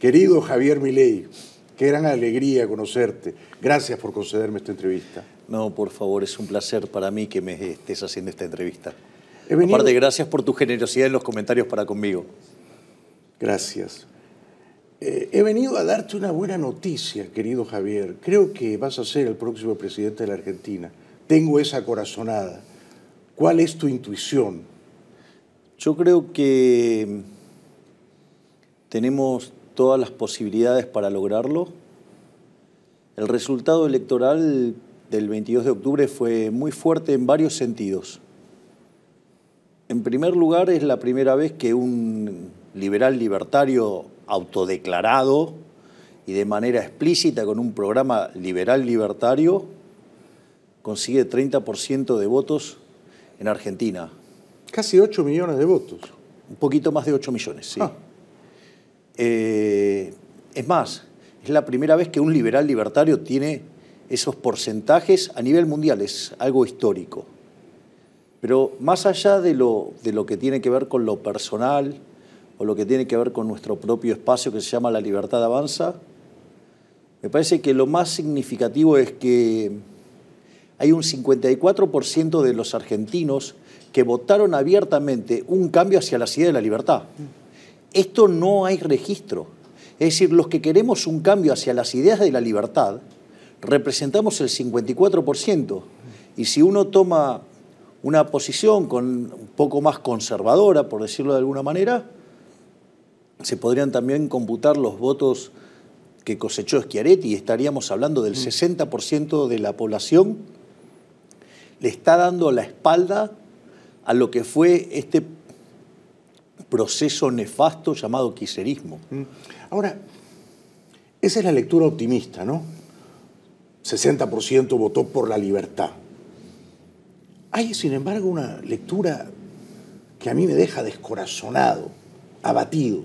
Querido Javier Milei, qué gran alegría conocerte. Gracias por concederme esta entrevista. No, por favor, es un placer para mí que me estés haciendo esta entrevista. Aparte, gracias por tu generosidad en los comentarios para conmigo. Gracias. Eh, he venido a darte una buena noticia, querido Javier. Creo que vas a ser el próximo presidente de la Argentina. Tengo esa corazonada. ¿Cuál es tu intuición? Yo creo que tenemos todas las posibilidades para lograrlo. El resultado electoral del 22 de octubre fue muy fuerte en varios sentidos. En primer lugar, es la primera vez que un liberal libertario autodeclarado y de manera explícita con un programa liberal libertario consigue 30% de votos en Argentina. Casi 8 millones de votos. Un poquito más de 8 millones, sí. Ah. Eh, es más, es la primera vez que un liberal libertario tiene esos porcentajes a nivel mundial, es algo histórico. Pero más allá de lo, de lo que tiene que ver con lo personal o lo que tiene que ver con nuestro propio espacio que se llama La Libertad Avanza, me parece que lo más significativo es que hay un 54% de los argentinos que votaron abiertamente un cambio hacia la ciudad de la libertad esto no hay registro. Es decir, los que queremos un cambio hacia las ideas de la libertad, representamos el 54%. Y si uno toma una posición con, un poco más conservadora, por decirlo de alguna manera, se podrían también computar los votos que cosechó Schiaretti y estaríamos hablando del 60% mm. de la población le está dando la espalda a lo que fue este proceso nefasto llamado quiserismo. Mm. Ahora, esa es la lectura optimista, ¿no? 60% votó por la libertad. Hay, sin embargo, una lectura que a mí me deja descorazonado, abatido.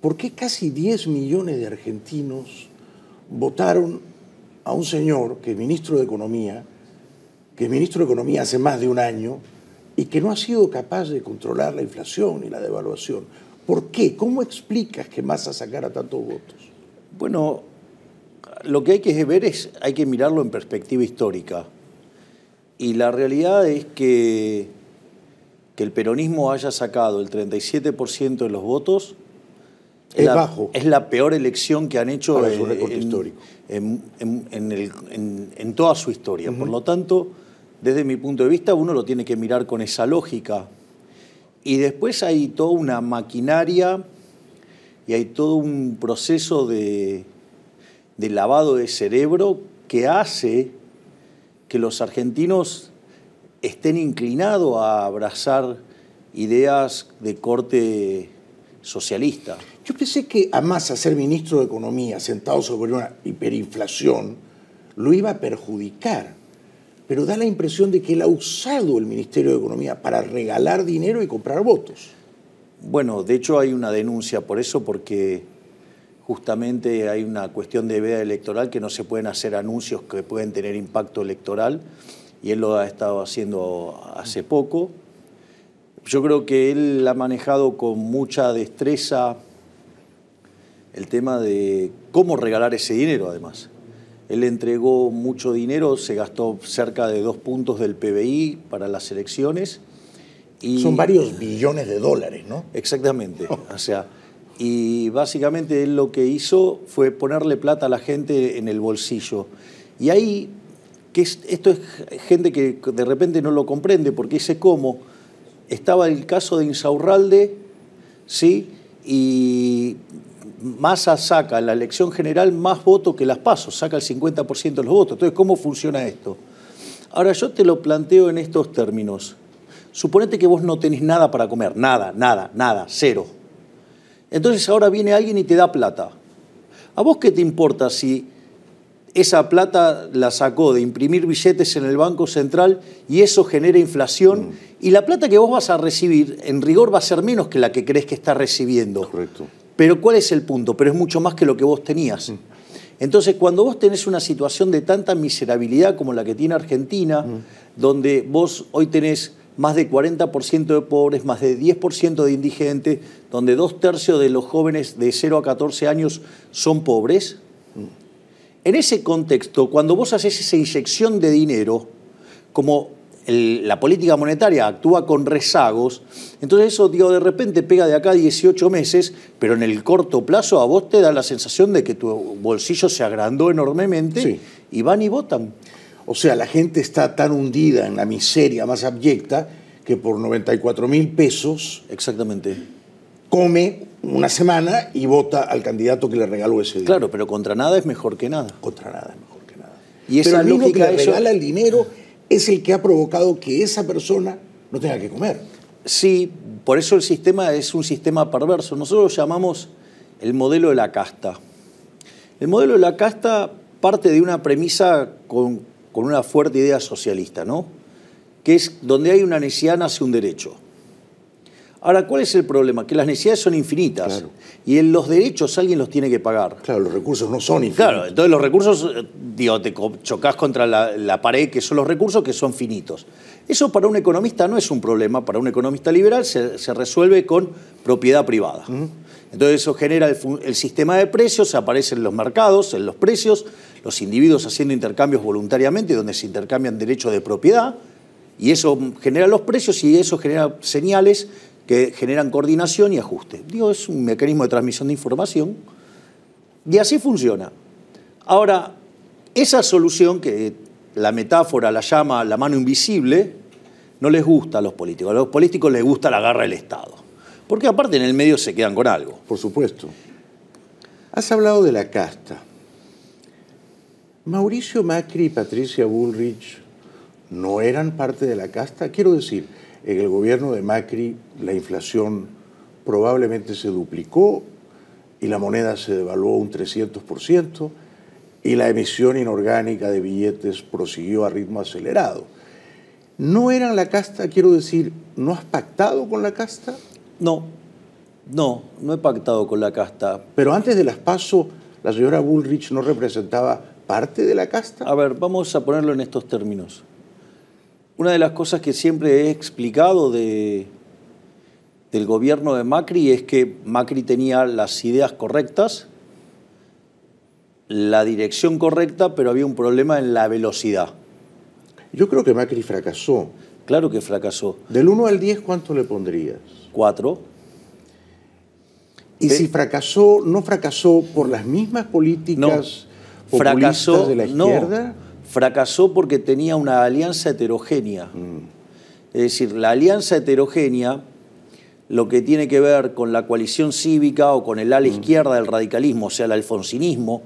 ¿Por qué casi 10 millones de argentinos votaron a un señor que es ministro de Economía, que es ministro de Economía hace más de un año, y que no ha sido capaz de controlar la inflación y la devaluación. ¿Por qué? ¿Cómo explicas que Massa sacara tantos votos? Bueno, lo que hay que ver es, hay que mirarlo en perspectiva histórica. Y la realidad es que, que el peronismo haya sacado el 37% de los votos es la, bajo. Es la peor elección que han hecho en, toda su historia. Por lo tanto, desde mi punto de vista uno lo tiene que mirar con esa lógica. Y después hay toda una maquinaria y hay todo un proceso de, lavado de cerebro que hace que los argentinos estén inclinados a abrazar ideas de corte socialista. Yo pensé que además, Massa ser ministro de Economía sentado sobre una hiperinflación lo iba a perjudicar pero da la impresión de que él ha usado el Ministerio de Economía para regalar dinero y comprar votos. Bueno, de hecho hay una denuncia por eso, porque justamente hay una cuestión de veda electoral que no se pueden hacer anuncios que pueden tener impacto electoral, y él lo ha estado haciendo hace poco. Yo creo que él ha manejado con mucha destreza el tema de cómo regalar ese dinero, además. Él entregó mucho dinero, se gastó cerca de dos puntos del PBI para las elecciones. Son varios billones de dólares, ¿no? Exactamente. o sea, y básicamente él lo que hizo fue ponerle plata a la gente en el bolsillo. Y ahí, que esto es gente que de repente no lo comprende, porque ese cómo, estaba el caso de Insaurralde, ¿sí? Y Massa saca en la elección general más votos que las pasos, saca el 50% de los votos. Entonces, ¿cómo funciona esto? Ahora, yo te lo planteo en estos términos. Suponete que vos no tenés nada para comer, nada, nada, nada, cero. Entonces ahora viene alguien y te da plata. ¿A vos qué te importa si esa plata la sacó de imprimir billetes en el Banco Central y eso genera inflación. Mm. Y la plata que vos vas a recibir, en rigor, va a ser menos que la que crees que está recibiendo. Correcto. Pero ¿cuál es el punto? Pero es mucho más que lo que vos tenías. Mm. Entonces, cuando vos tenés una situación de tanta miserabilidad como la que tiene Argentina, mm. donde vos hoy tenés más de 40% de pobres, más de 10% de indigentes, donde dos tercios de los jóvenes de 0 a 14 años son pobres, mm. en ese contexto, cuando vos haces esa inyección de dinero, como la política monetaria actúa con rezagos, entonces eso digo, de repente pega de acá 18 meses, pero en el corto plazo a vos te da la sensación de que tu bolsillo se agrandó enormemente y van y votan. O sea, la gente está tan hundida en la miseria más abyecta que por 94 mil pesos Exactamente. come una semana y vota al candidato que le regaló ese dinero. Claro, pero contra nada es mejor que nada. Contra nada es mejor que nada. Y esa pero el mismo que le regala el dinero es el que ha provocado que esa persona no tenga que comer. Sí, por eso el sistema es un sistema perverso. Nosotros lo llamamos el modelo de la casta. El modelo de la casta parte de una premisa con, una fuerte idea socialista, ¿no? Que es donde hay una necesidad hacia un derecho. Ahora, ¿cuál es el problema? Que las necesidades son infinitas y en los derechos alguien los tiene que pagar. Claro, los recursos no son infinitos. Claro, entonces los recursos, eh, digo, te chocas contra la, pared, que son los recursos que son finitos. Eso para un economista no es un problema, para un economista liberal se, resuelve con propiedad privada. Entonces eso genera el, sistema de precios, aparecen los mercados, en los precios, los individuos haciendo intercambios voluntariamente, donde se intercambian derechos de propiedad, y eso genera los precios y eso genera señales que generan coordinación y ajuste. Digo, es un mecanismo de transmisión de información y así funciona. Ahora, esa solución que la metáfora la llama la mano invisible, no les gusta a los políticos. A los políticos les gusta la garra del Estado. Porque aparte en el medio se quedan con algo. Por supuesto. Has hablado de la casta. Mauricio Macri y Patricia Bullrich no eran parte de la casta. Quiero decir, en el gobierno de Macri la inflación probablemente se duplicó y la moneda se devaluó un 300% y la emisión inorgánica de billetes prosiguió a ritmo acelerado. ¿No eran la casta? Quiero decir, ¿no has pactado con la casta? No, no, no he pactado con la casta. Pero antes de las paso, ¿la señora Bullrich no representaba parte de la casta? A ver, vamos a ponerlo en estos términos. Una de las cosas que siempre he explicado del gobierno de Macri es que Macri tenía las ideas correctas, la dirección correcta, pero había un problema en la velocidad. Yo creo que Macri fracasó. Claro que fracasó. Del 1 al 10, ¿cuánto le pondrías? 4. ¿Y si fracasó, no fracasó por las mismas políticas no, fracasó, de la izquierda? fracasó porque tenía una alianza heterogénea. Mm. Es decir, la alianza heterogénea, lo que tiene que ver con la coalición cívica o con el ala mm. izquierda del radicalismo, o sea, el alfonsinismo,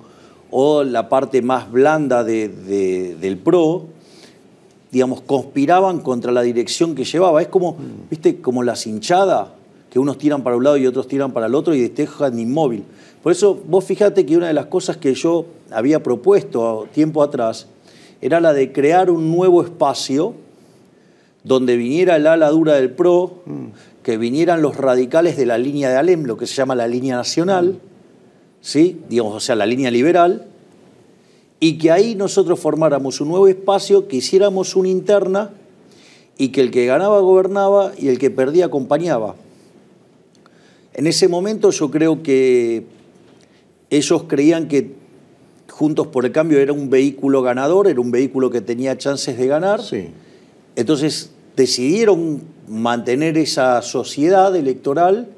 o la parte más blanda del PRO, digamos, conspiraban contra la dirección que llevaba. Es como, mm. viste, como las hinchadas, que unos tiran para un lado y otros tiran para el otro y destejan inmóvil. Por eso, vos fíjate que una de las cosas que yo había propuesto tiempo atrás era la de crear un nuevo espacio donde viniera el ala dura del PRO, mm. que vinieran los radicales de la línea de Alem, lo que se llama la línea nacional, mm. ¿sí? digamos, o sea, la línea liberal, y que ahí nosotros formáramos un nuevo espacio, que hiciéramos una interna y que el que ganaba gobernaba y el que perdía acompañaba. En ese momento yo creo que ellos creían que Juntos por el Cambio era un vehículo ganador, era un vehículo que tenía chances de ganar. Entonces decidieron mantener esa sociedad electoral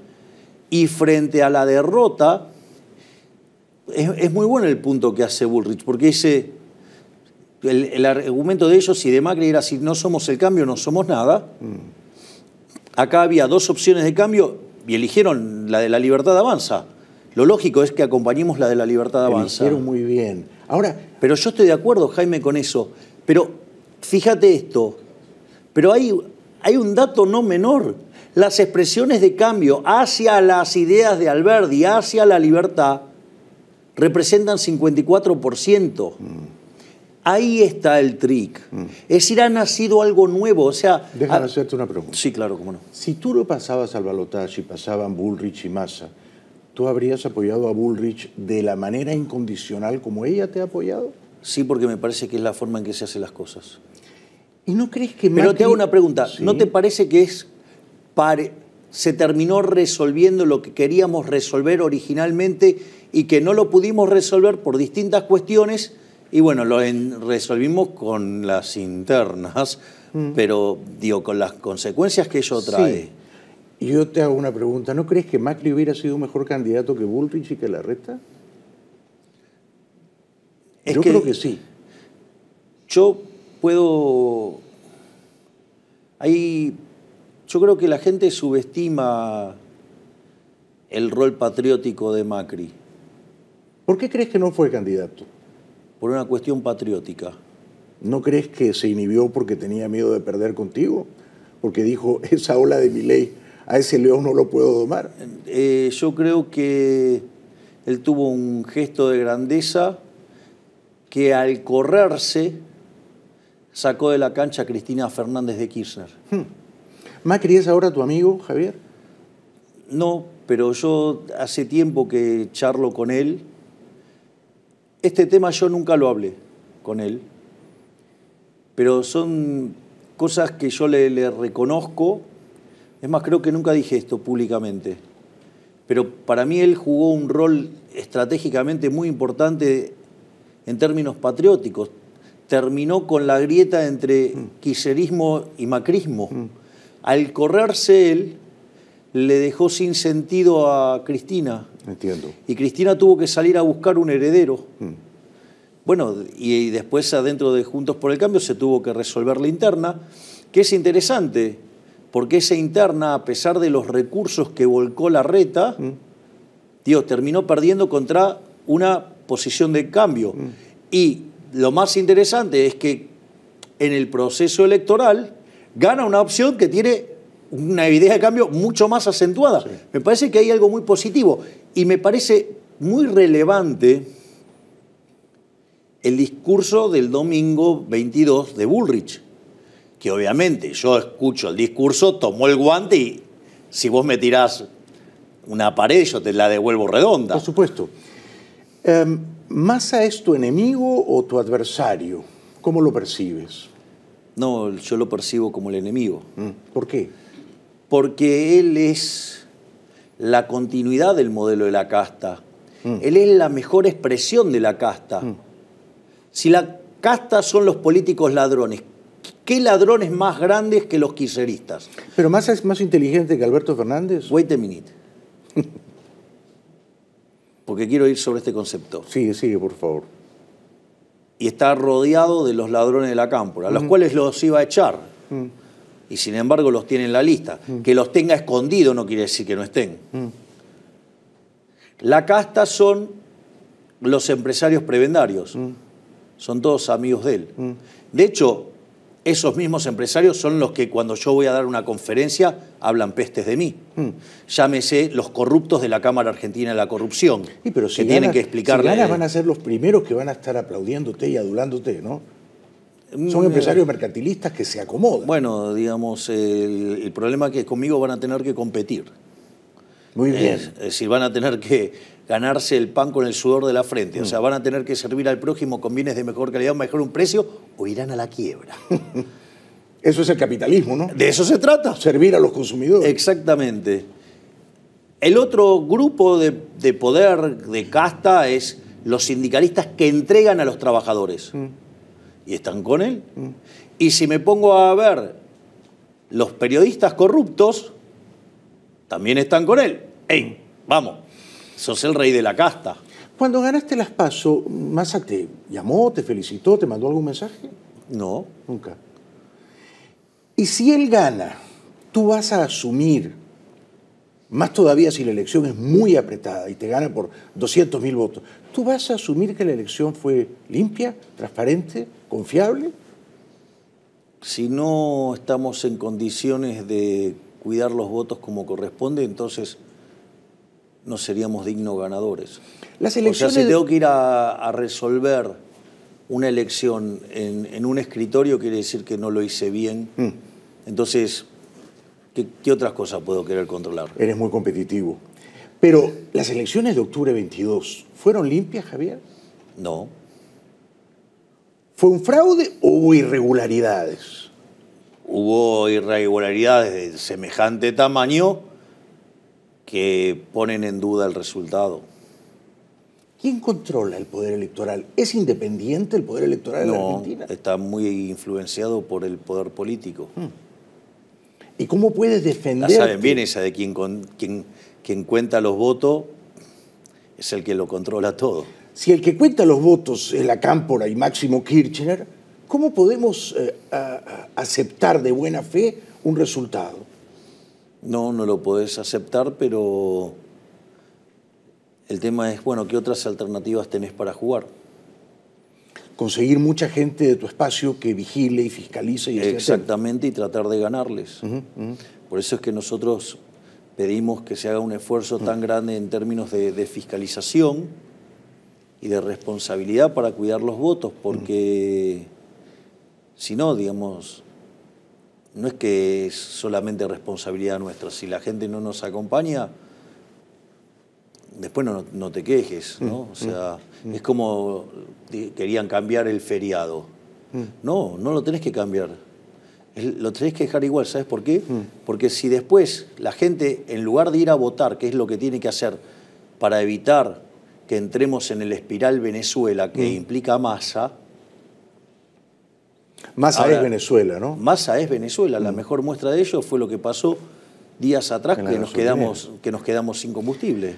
y frente a la derrota, es, muy bueno el punto que hace Bullrich, porque ese, el, argumento de ellos y de Macri era si no somos el cambio, no somos nada. Mm. Acá había dos opciones de cambio y eligieron la de la libertad avanza. Lo lógico es que acompañemos la de la libertad avanza. Lo hicieron muy bien. Ahora, pero yo estoy de acuerdo, Jaime, con eso. Pero fíjate esto. Pero hay, hay un dato no menor. Las expresiones de cambio hacia las ideas de Alberti, hacia la libertad, representan 54%. Mm. Ahí está el trick. Mm. Es decir, ha nacido algo nuevo. O sea, Déjame hacerte una pregunta. Sí, claro, cómo no. Si tú lo pasabas al balotaje y pasaban Bullrich y Massa, ¿tú habrías apoyado a Bullrich de la manera incondicional como ella te ha apoyado? Sí, porque me parece que es la forma en que se hacen las cosas. ¿Y no crees que Macri... Pero te hago una pregunta. ¿No te parece que es pare... se terminó resolviendo lo que queríamos resolver originalmente y que no lo pudimos resolver por distintas cuestiones? Y bueno, lo resolvimos con las internas, mm. pero digo, con las consecuencias que ello trae. Y yo te hago una pregunta, ¿no crees que Macri hubiera sido mejor candidato que Bullrich y que la Es yo creo que sí. Yo puedo... Hay... Yo creo que la gente subestima el rol patriótico de Macri. ¿Por qué crees que no fue candidato? Por una cuestión patriótica. ¿No crees que se inhibió porque tenía miedo de perder contigo? Porque dijo, esa ola de mi ley a ese león no lo puedo domar. Eh, yo creo que él tuvo un gesto de grandeza que al correrse sacó de la cancha a Cristina Fernández de Kirchner. Hmm. ¿Macri es ahora tu amigo, Javier? No, pero yo hace tiempo que charlo con él. Este tema yo nunca lo hablé con él, pero son cosas que yo le reconozco es más, creo que nunca dije esto públicamente. Pero para mí él jugó un rol estratégicamente muy importante en términos patrióticos. Terminó con la grieta entre quiserismo mm. y macrismo. Mm. Al correrse él, le dejó sin sentido a Cristina. Entiendo. Y Cristina tuvo que salir a buscar un heredero. Mm. Bueno, y después adentro de Juntos por el Cambio se tuvo que resolver la interna, que es interesante porque esa interna, a pesar de los recursos que volcó la reta, mm. terminó perdiendo contra una posición de cambio. Mm. Y lo más interesante es que en el proceso electoral gana una opción que tiene una idea de cambio mucho más acentuada. Me parece que hay algo muy positivo y me parece muy relevante el discurso del domingo 22 de Bullrich que obviamente yo escucho el discurso, tomo el guante y si vos me tirás una pared, yo te la devuelvo redonda. Por supuesto. Eh, es tu enemigo o tu adversario? ¿Cómo lo percibes? No, yo lo percibo como el enemigo. Mm, ¿Por qué? Porque él es la continuidad del modelo de la casta. Mm. Él es la mejor expresión de la casta. Mm. Si la casta son los políticos ladrones, ¿Qué ladrones más grandes que los quiseristas? ¿Pero más inteligente que Alberto Fernández? Wait a minute. Porque quiero ir sobre este concepto. Sigue, sigue, por favor. Y está rodeado de los ladrones de la cámpora, a los cuales los iba a echar. Mm. Y sin embargo los tiene en la lista. Mm. Que los tenga escondido no quiere decir que no estén. Mm. La casta son los empresarios prebendarios. Son todos amigos de él. De hecho, esos mismos empresarios son los que cuando yo voy a dar una conferencia hablan pestes de mí. Hmm. Llámese los corruptos de la Cámara Argentina de la Corrupción. Y pero si tienen que explicarle. van a ser los primeros que van a estar aplaudiéndote y adulándote, ¿no? Son mm, empresarios eh, mercantilistas que se acomodan. Bueno, digamos, el, problema es que conmigo van a tener que competir. Muy bien. Si es decir, van a tener que ganarse el pan con el sudor de la frente. O sea, mm. van a tener que servir al prójimo con bienes de mejor calidad, mejor un precio, o irán a la quiebra. Eso es el capitalismo, ¿no? De eso se trata. Servir a los consumidores. Exactamente. El otro grupo de, poder, de casta, es los sindicalistas que entregan a los trabajadores. Mm. Y están con él. Mm. Y si me pongo a ver los periodistas corruptos, también están con él. ¡Ey! Vamos sos el rey de la casta. Cuando ganaste las PASO, ¿Massa te llamó, te felicitó, te mandó algún mensaje? No. Nunca. Y si él gana, tú vas a asumir, más todavía si la elección es muy apretada y te gana por 200.000 mil votos, ¿tú vas a asumir que la elección fue limpia, transparente, confiable? Si no estamos en condiciones de cuidar los votos como corresponde, entonces no seríamos dignos ganadores. elecciones... O sea, si tengo que ir a, resolver una elección en, un escritorio, quiere decir que no lo hice bien. Mm. Entonces, ¿qué, ¿qué otras cosas puedo querer controlar? Eres muy competitivo. Pero las elecciones de octubre 22, ¿fueron limpias, Javier? No. ¿Fue un fraude o hubo irregularidades? Hubo irregularidades de semejante tamaño que ponen en duda el resultado. ¿Quién controla el poder electoral? ¿Es independiente el poder electoral en Argentina? Está muy influenciado por el poder político. Hmm. ¿Y cómo puedes defender? saben bien esa de quien, cuenta los votos es el que lo controla todo. Si el que cuenta los votos es la Cámpora y Máximo Kirchner, ¿cómo podemos eh, aceptar de buena fe un resultado? No, no lo podés aceptar, pero el tema es, bueno, ¿qué otras alternativas tenés para jugar? Conseguir mucha gente de tu espacio que vigile y fiscalice. y Exactamente, y tratar de ganarles. Por eso es que nosotros pedimos que se haga un esfuerzo tan mm. grande en términos de, fiscalización y de responsabilidad para cuidar los votos, porque mm. si no, digamos, no es que es solamente responsabilidad nuestra. Si la gente no nos acompaña, después no, te quejes, ¿no? Mm, o sea, mm, mm. es como querían cambiar el feriado. No, no lo tenés que cambiar. Lo tenés que dejar igual, ¿sabes por qué? Porque si después la gente, en lugar de ir a votar, que es lo que tiene que hacer para evitar que entremos en el espiral Venezuela que implica masa, más es Venezuela, ¿no? Masa es Venezuela. La mm. mejor muestra de ello fue lo que pasó días atrás, que nos, quedamos, que nos, quedamos, sin combustible.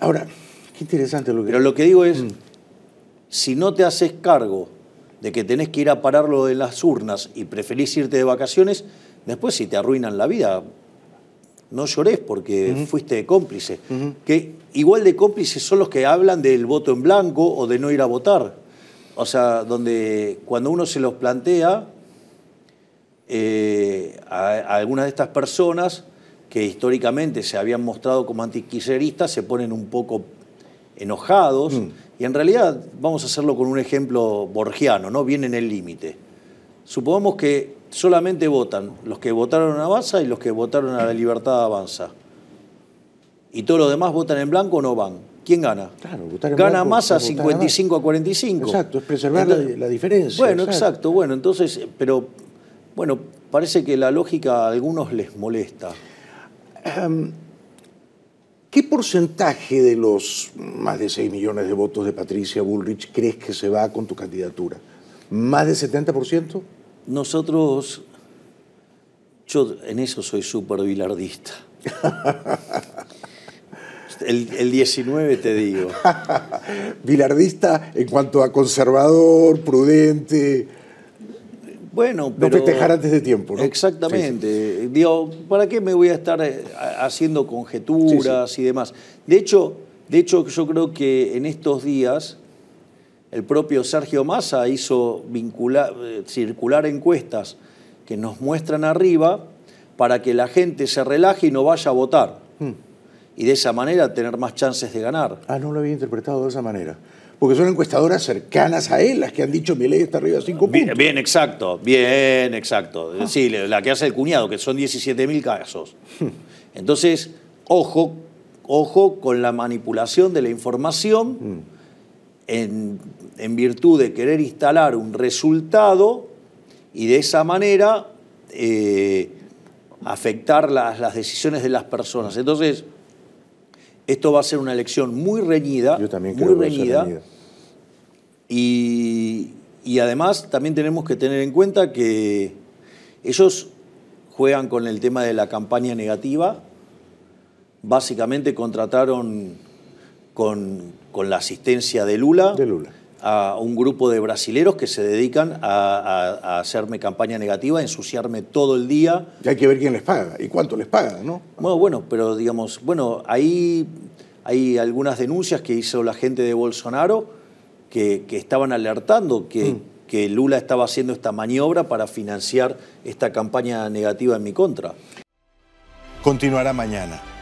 Ahora, qué interesante lo que... Pero lo que digo es, mm. si no te haces cargo de que tenés que ir a pararlo de las urnas y preferís irte de vacaciones, después si te arruinan la vida, no llores porque fuiste cómplice. Que igual de cómplices son los que hablan del voto en blanco o de no ir a votar o sea, donde cuando uno se los plantea eh, a, algunas de estas personas que históricamente se habían mostrado como antiquiseristas, se ponen un poco enojados mm. y en realidad vamos a hacerlo con un ejemplo borgiano, ¿no? Viene en el límite. Supongamos que solamente votan los que votaron a Avanza y los que votaron a la Libertad Avanza. Y todos los demás votan en blanco o no van. ¿quién gana? gana más a 55 a 45. Exacto, es preservar la, diferencia. Bueno, exacto. bueno, entonces, pero bueno, parece que la lógica a algunos les molesta. Em, ¿Qué porcentaje de los más de 6 millones de votos de Patricia Bullrich crees que se va con tu candidatura? ¿Más del 70%? Nosotros, yo en eso soy súper bilardista. el, 19 te digo. Bilardista en cuanto a conservador, prudente. Bueno, pero... No festejar antes de tiempo, ¿no? Exactamente. Digo, ¿para qué me voy a estar eh, haciendo conjeturas y demás? De hecho, de hecho, yo creo que en estos días el propio Sergio Massa hizo eh, circular encuestas que nos muestran arriba para que la gente se relaje y no vaya a votar. Hmm y de esa manera tener más chances de ganar. Ah, no lo había interpretado de esa manera. Porque son encuestadoras cercanas a él las que han dicho mi ley está arriba de 5 puntos. Bien, exacto, bien, exacto. Es decir, la que hace el cuñado, que son 17.000 casos. Entonces, ojo, ojo con la manipulación de la información en, virtud de querer instalar un resultado y de esa manera eh, afectar las, las decisiones de las personas. Entonces, esto va a ser una elección muy reñida. Yo también creo muy Que va a reñida. Y, además también tenemos que tener en cuenta que ellos juegan con el tema de la campaña negativa. Básicamente contrataron con, con la asistencia de Lula, de Lula, a un grupo de brasileros que se dedican a, hacerme campaña negativa, a ensuciarme todo el día. Y hay que ver quién les paga y cuánto les paga, ¿no? Bueno, bueno, pero digamos, bueno, ahí hay algunas denuncias que hizo la gente de Bolsonaro que, estaban alertando que, mm. que Lula estaba haciendo esta maniobra para financiar esta campaña negativa en mi contra. Continuará mañana.